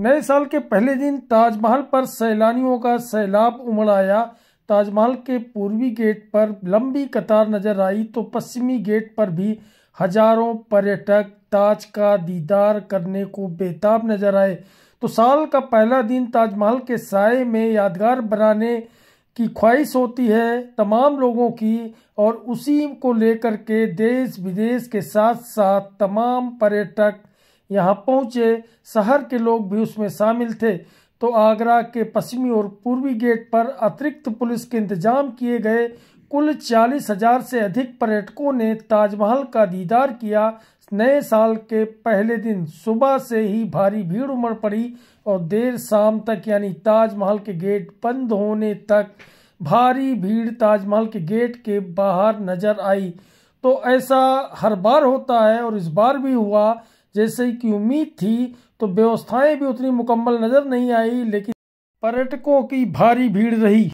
नए साल के पहले दिन ताजमहल पर सैलानियों का सैलाब उमड़ आया ताजमहल के पूर्वी गेट पर लंबी कतार नजर आई तो पश्चिमी गेट पर भी हजारों पर्यटक ताज का दीदार करने को बेताब नजर आए तो साल का पहला दिन ताजमहल के साय में यादगार बनाने की ख्वाहिश होती है तमाम लोगों की और उसी को लेकर के देश विदेश के साथ साथ तमाम पर्यटक यहाँ पहुँचे शहर के लोग भी उसमें शामिल थे तो आगरा के पश्चिमी और पूर्वी गेट पर अतिरिक्त पुलिस के इंतजाम किए गए कुल चालीस हजार से अधिक पर्यटकों ने ताजमहल का दीदार किया नए साल के पहले दिन सुबह से ही भारी भीड़ उमड़ पड़ी और देर शाम तक यानी ताजमहल के गेट बंद होने तक भारी भीड़ ताजमहल के गेट के बाहर नजर आई तो ऐसा हर बार होता है और इस बार भी हुआ जैसे कि उम्मीद थी तो व्यवस्थाएं भी उतनी मुकम्मल नज़र नहीं आई लेकिन पर्यटकों की भारी भीड़ रही